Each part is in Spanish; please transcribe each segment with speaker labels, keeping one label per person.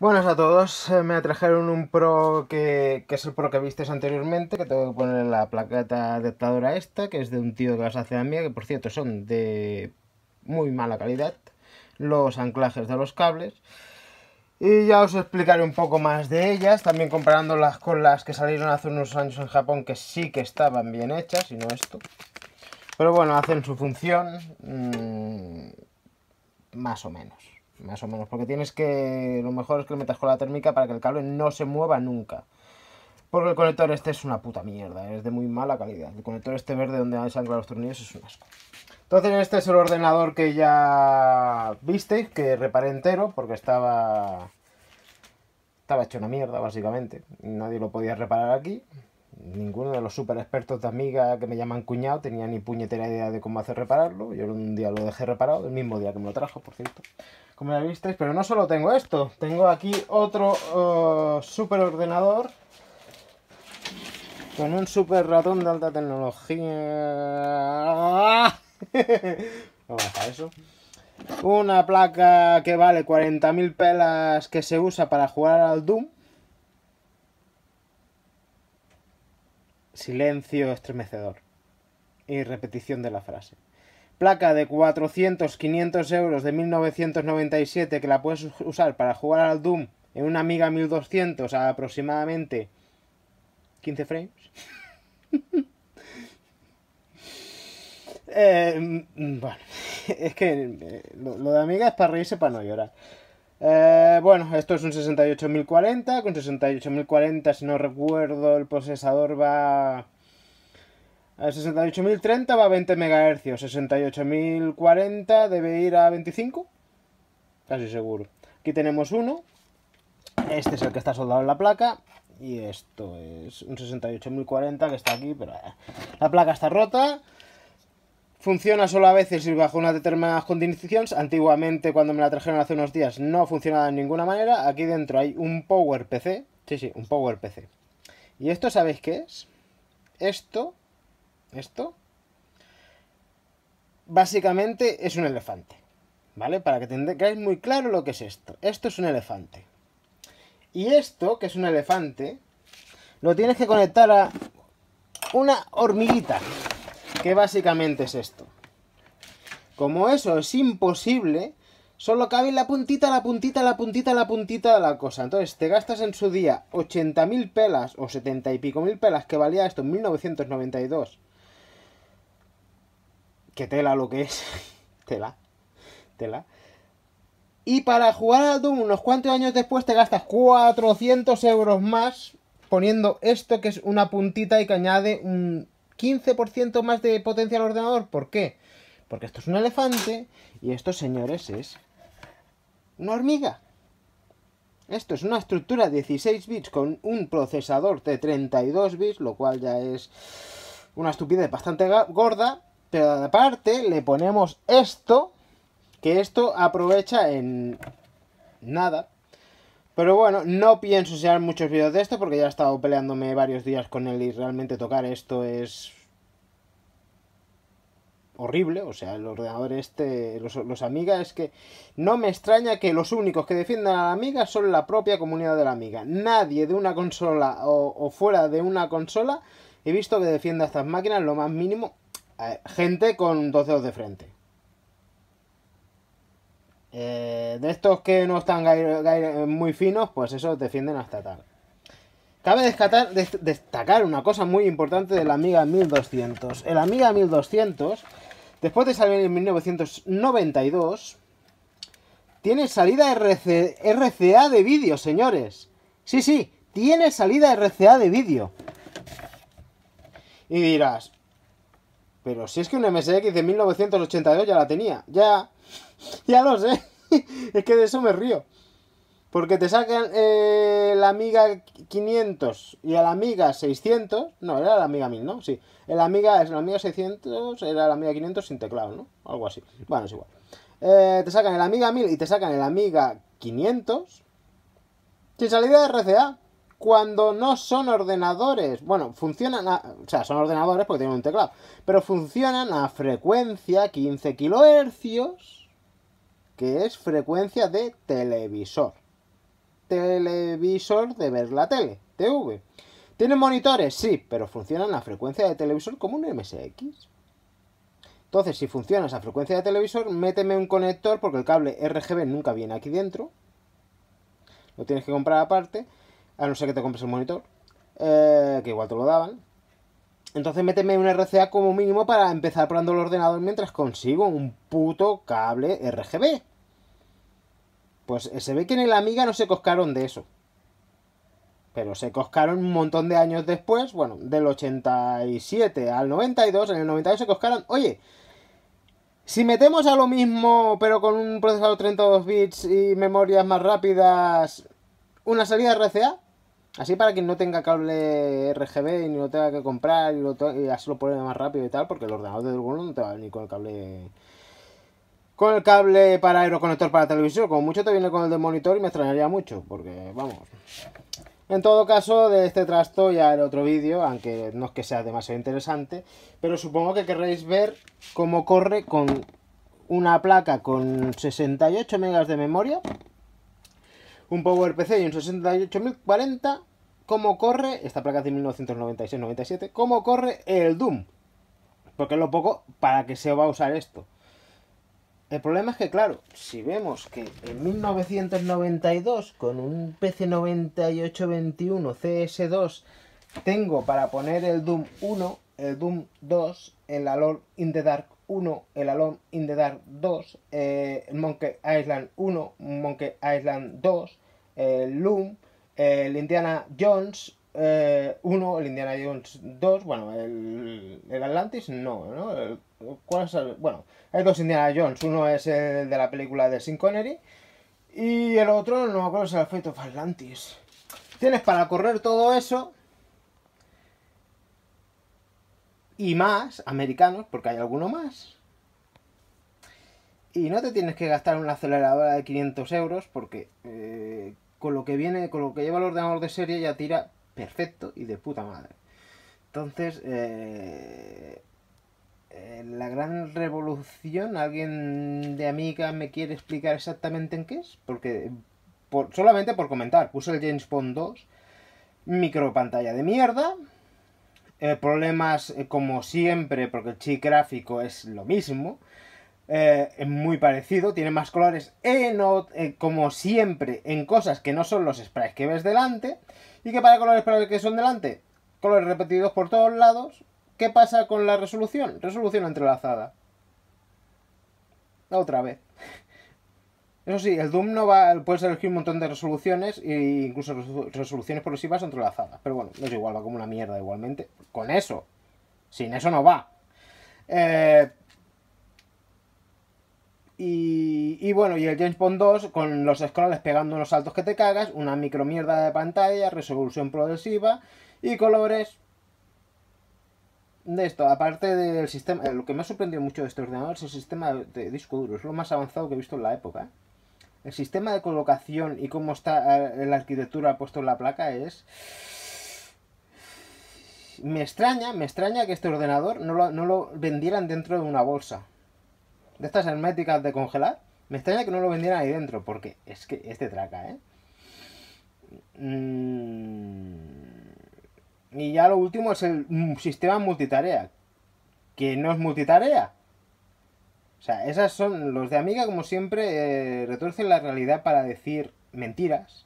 Speaker 1: Buenas a todos, eh, me trajeron un Pro que, es el Pro que visteis anteriormente, que tengo que poner la plaqueta adaptadora esta, que es de un tío que las hace a mía, que por cierto son de muy mala calidad, los anclajes de los cables, y ya os explicaré un poco más de ellas, también comparándolas con las que salieron hace unos años en Japón, que sí que estaban bien hechas, y no esto, pero bueno, hacen su función, mm, más o menos más o menos, porque tienes que, lo mejor es que le metas con la térmica para que el cable no se mueva nunca. Porque el conector este es una puta mierda, ¿eh? es de muy mala calidad. El conector este verde donde han los tornillos es un asco. Entonces este es el ordenador que ya viste que reparé entero, porque estaba... Estaba hecho una mierda, básicamente. Nadie lo podía reparar aquí ninguno de los super expertos de Amiga que me llaman cuñado tenía ni puñetera idea de cómo hacer repararlo. Yo un día lo dejé reparado, el mismo día que me lo trajo, por cierto. Como ya visteis, pero no solo tengo esto, tengo aquí otro oh, super ordenador con un super ratón de alta tecnología. no eso. Una placa que vale 40.000 pelas que se usa para jugar al Doom Silencio estremecedor. Y repetición de la frase. Placa de 400-500 euros de 1997 que la puedes usar para jugar al Doom en una Amiga 1200 a aproximadamente 15 frames. Eh, mm, bueno, es que eh, lo, lo de Amiga es para reírse para no llorar. Eh, bueno, esto es un 68040, con 68040 si no recuerdo el procesador va... a 68030 va a 20 MHz, 68040 debe ir a 25, casi seguro. Aquí tenemos uno, este es el que está soldado en la placa, y esto es un 68040 que está aquí, pero eh, la placa está rota. Funciona solo a veces y bajo unas determinadas condiciones. Antiguamente, cuando me la trajeron hace unos días, no funcionaba de ninguna manera. Aquí dentro hay un Power PC. Sí, sí, un Power PC. ¿Y esto sabéis qué es? Esto, esto, básicamente es un elefante. ¿Vale? Para que tengáis muy claro lo que es esto. Esto es un elefante. Y esto, que es un elefante, lo tienes que conectar a una hormiguita que básicamente es esto. Como eso es imposible, solo cabe la puntita, la puntita, la puntita, la puntita de la cosa. Entonces te gastas en su día 80.000 pelas o 70 y pico mil pelas que valía esto en 1992. Que tela lo que es. tela. Tela. Y para jugar al Doom unos cuantos años después te gastas 400 euros más poniendo esto que es una puntita y que añade un, 15% más de potencia al ordenador. ¿Por qué? Porque esto es un elefante y esto, señores es una hormiga. Esto es una estructura 16 bits con un procesador de 32 bits, lo cual ya es una estupidez bastante gorda. Pero aparte le ponemos esto, que esto aprovecha en nada pero bueno, no pienso enseñar muchos vídeos de esto porque ya he estado peleándome varios días con él y realmente tocar esto es horrible, o sea, el ordenador este, los, los Amiga, es que no me extraña que los únicos que defiendan a la Amiga son la propia comunidad de la Amiga. Nadie de una consola o, fuera de una consola he visto que defienda estas máquinas lo más mínimo. Eh, gente con dos dedos de frente. Eh, de estos que no están eh, muy finos, pues eso defienden hasta tal. Cabe destacar una cosa muy importante del Amiga 1200. El Amiga 1200, después de salir en 1992, tiene salida RCA de vídeo, señores. Sí, sí, tiene salida RCA de vídeo. Y dirás, pero si es que un MSX de 1982 ya la tenía. Ya, ya lo sé. es que de eso me río. Porque te sacan eh, la Amiga 500 y a la Amiga 600. No, era la Amiga 1000, ¿no? Sí. El Amiga, la Amiga 600 era la Amiga 500 sin teclado, ¿no? Algo así. Bueno, es igual. Eh, te sacan el Amiga 1000 y te sacan el Amiga 500 sin salida de RCA. Cuando no son ordenadores. Bueno, funcionan. o sea, son ordenadores porque tienen un teclado. Pero funcionan a frecuencia 15 kilohercios que es frecuencia de televisor. Televisor de ver la tele, TV. ¿Tienen monitores? Sí, pero funcionan a frecuencia de televisor como un MSX. Entonces, si funciona esa frecuencia de televisor, méteme un conector porque el cable RGB nunca viene aquí dentro. Lo tienes que comprar aparte, a no ser que te compres el monitor, eh, que igual te lo daban. Entonces méteme un RCA como mínimo para empezar probando el ordenador mientras consigo un puto cable RGB. Pues eh, se ve que en el Amiga no se coscaron de eso. Pero se coscaron un montón de años después, bueno, del 87 al 92, en el 92 se coscaron, oye, si metemos a lo mismo, pero con un procesador 32 bits y memorias más rápidas, una salida RCA, Así para quien no tenga cable RGB y no lo tenga que comprar y, lo así lo pone más rápido y tal, porque el ordenador de Google no te va ni con el cable con el cable para aeroconector para televisión, como mucho te viene con el del monitor y me extrañaría mucho, porque vamos. En todo caso, de este trasto ya el otro vídeo, aunque no es que sea demasiado interesante, pero supongo que querréis ver cómo corre con una placa con 68 megas de memoria, un PowerPC y un 68040, cómo corre, esta placa es de 1996-97, cómo corre el Doom. Porque es lo poco para que se va a usar esto. El problema es que, claro, si vemos que en 1992 con un PC9821 CS2 tengo para poner el Doom 1, el Doom 2 en la Lord in the Dark 1, el Alone in the Dark 2, el eh, Monkey Island 1, Monkey Island 2, el eh, Loom, eh, el Indiana Jones 1, el Indiana Jones 2, bueno, el, Atlantis no, ¿no? El, ¿cuál es Bueno, hay dos Indiana Jones, uno es el de la película de Sin Connery y el otro, no me acuerdo, es el Fate of Atlantis. Tienes para correr todo eso y más americanos, porque hay alguno más. Y no te tienes que gastar una aceleradora de 500 euros porque eh, con lo que viene, con lo que lleva el ordenador de serie ya tira perfecto y de puta madre. Entonces, eh, eh, la gran revolución, ¿alguien de amiga me quiere explicar exactamente en qué es? Porque por, solamente por comentar, puse el James Bond 2, micro pantalla de mierda, eh, problemas eh, como siempre, porque el chip gráfico es lo mismo, eh, es muy parecido, tiene más colores, como siempre, en cosas que no son los sprites que ves delante, y que para colores para que son delante, colores repetidos por todos lados, ¿qué pasa con la resolución? Resolución entrelazada. Otra vez. Eso sí, el Doom no va, puedes elegir un montón de resoluciones e incluso resoluciones progresivas entrelazadas. Pero bueno, no es igual, va como una mierda igualmente. Con eso. Sin eso no va. Eh, y, bueno, y el James Bond 2 con los scrolls pegando unos saltos que te cagas, una micromierda de pantalla, resolución progresiva y colores de esto, aparte del sistema, lo que me ha sorprendido mucho de este ordenador es el sistema de disco duro, es lo más avanzado que he visto en la época. ¿eh? El sistema de colocación y cómo está eh, la arquitectura puesto en la placa es... Me extraña, me extraña que este ordenador no lo, vendieran dentro de una bolsa. De estas herméticas de congelar. Me extraña que no lo vendieran ahí dentro, porque es que este traca, ¿eh? Mm. Y ya lo último es el mm, sistema multitarea. Que no es multitarea, o sea, esas son los de Amiga, como siempre, retuercen eh, retorcen la realidad para decir mentiras,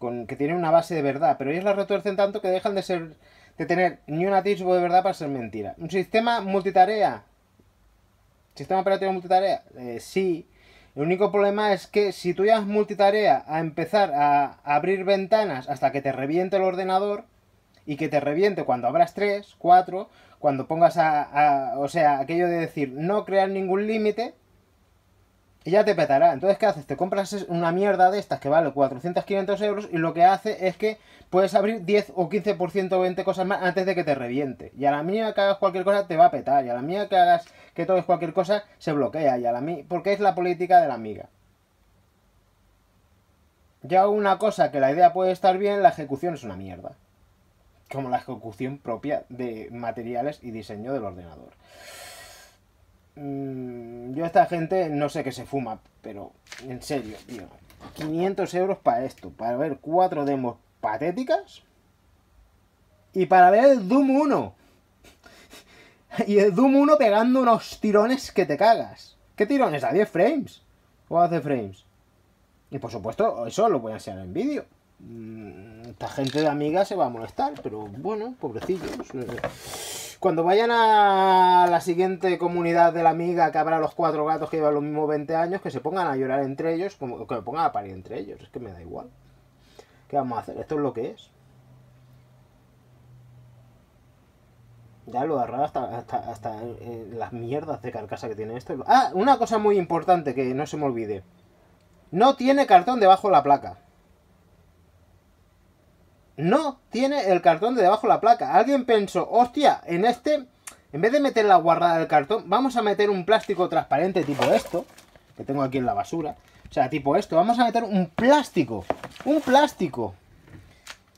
Speaker 1: con que tienen una base de verdad, pero ellos las retorcen tanto que dejan de ser de tener ni un atisbo de verdad para ser mentira. Un sistema multitarea. Sistema operativo multitarea. Eh, sí. El único problema es que si tú llevas multitarea a empezar a abrir ventanas hasta que te reviente el ordenador, y que te reviente cuando abras 3, 4, cuando pongas a, o sea, aquello de decir no crear ningún límite y ya te petará. Entonces, ¿qué haces? Te compras una mierda de estas que vale 400, 500 euros y lo que hace es que puedes abrir 10 o 15% o 20 cosas más antes de que te reviente. Y a la mía que hagas cualquier cosa te va a petar. Y a la mía que hagas que toques cualquier cosa se bloquea. Y a la mía, porque es la política de la amiga. Ya una cosa que la idea puede estar bien, la ejecución es una mierda como la ejecución propia de materiales y diseño del ordenador. Mm, yo a esta gente no sé qué se fuma, pero en serio, tío. 500 euros para esto, para ver cuatro demos patéticas y para ver el Doom 1. Y el Doom 1 pegando unos tirones que te cagas. ¿Qué tirones? ¿A 10 frames? ¿O a frames? Y por supuesto, eso lo voy a enseñar en vídeo. Mm, esta gente de amiga se va a molestar, pero bueno, pobrecillos. Eh. Cuando vayan a la siguiente comunidad de la amiga, que habrá los cuatro gatos que llevan los mismos 20 años, que se pongan a llorar entre ellos, como que me pongan a parir entre ellos, es que me da igual. ¿Qué vamos a hacer? Esto es lo que es. Ya lo agarraba hasta, hasta, eh, las mierdas de carcasa que tiene esto. Ah, una cosa muy importante que no se me olvide. No tiene cartón debajo de la placa no tiene el cartón de debajo de la placa. Alguien pensó, hostia, en este, en vez de meter la guardada del cartón, vamos a meter un plástico transparente tipo esto, que tengo aquí en la basura. O sea, tipo esto, vamos a meter un plástico, un plástico.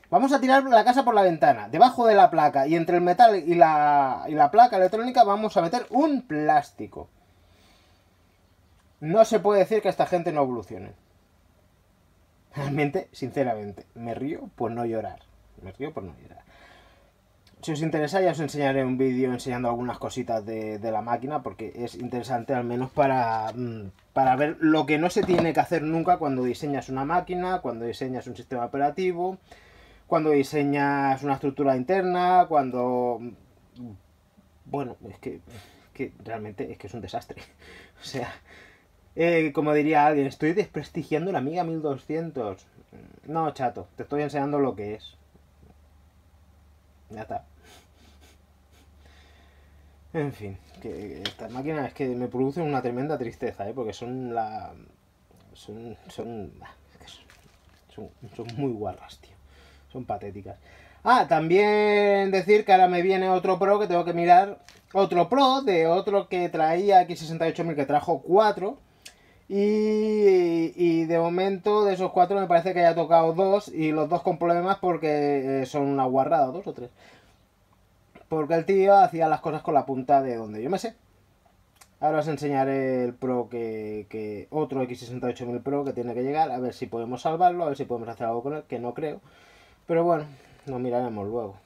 Speaker 1: Vamos a tirar la casa por la ventana, debajo de la placa, y entre el metal y la, y la placa electrónica vamos a meter un plástico. No se puede decir que esta gente no evolucione. Realmente, sinceramente, me río por no llorar. Me río por no llorar. Si os interesa, ya os enseñaré un vídeo enseñando algunas cositas de, la máquina, porque es interesante al menos para, mm, para ver lo que no se tiene que hacer nunca cuando diseñas una máquina, cuando diseñas un sistema operativo, cuando diseñas una estructura interna, cuando... Mm, bueno, es que, que realmente es que es un desastre. O sea, eh, como diría alguien, estoy desprestigiando la Amiga 1200. No, chato, te estoy enseñando lo que es. Ya está. En fin, que estas máquinas es que me producen una tremenda tristeza, ¿eh? porque son la. Son. Son, son, muy guarras, tío. Son patéticas. Ah, también decir que ahora me viene otro pro que tengo que mirar. Otro pro de otro que traía X68000 que trajo 4 y, de momento de esos cuatro me parece que haya tocado dos y los dos con problemas porque eh, son una guarrada, dos o tres. Porque el tío hacía las cosas con la punta de donde yo me sé. Ahora os enseñaré el Pro que, que otro X68000 Pro que tiene que llegar, a ver si podemos salvarlo, a ver si podemos hacer algo con él, que no creo. Pero bueno, nos miraremos luego.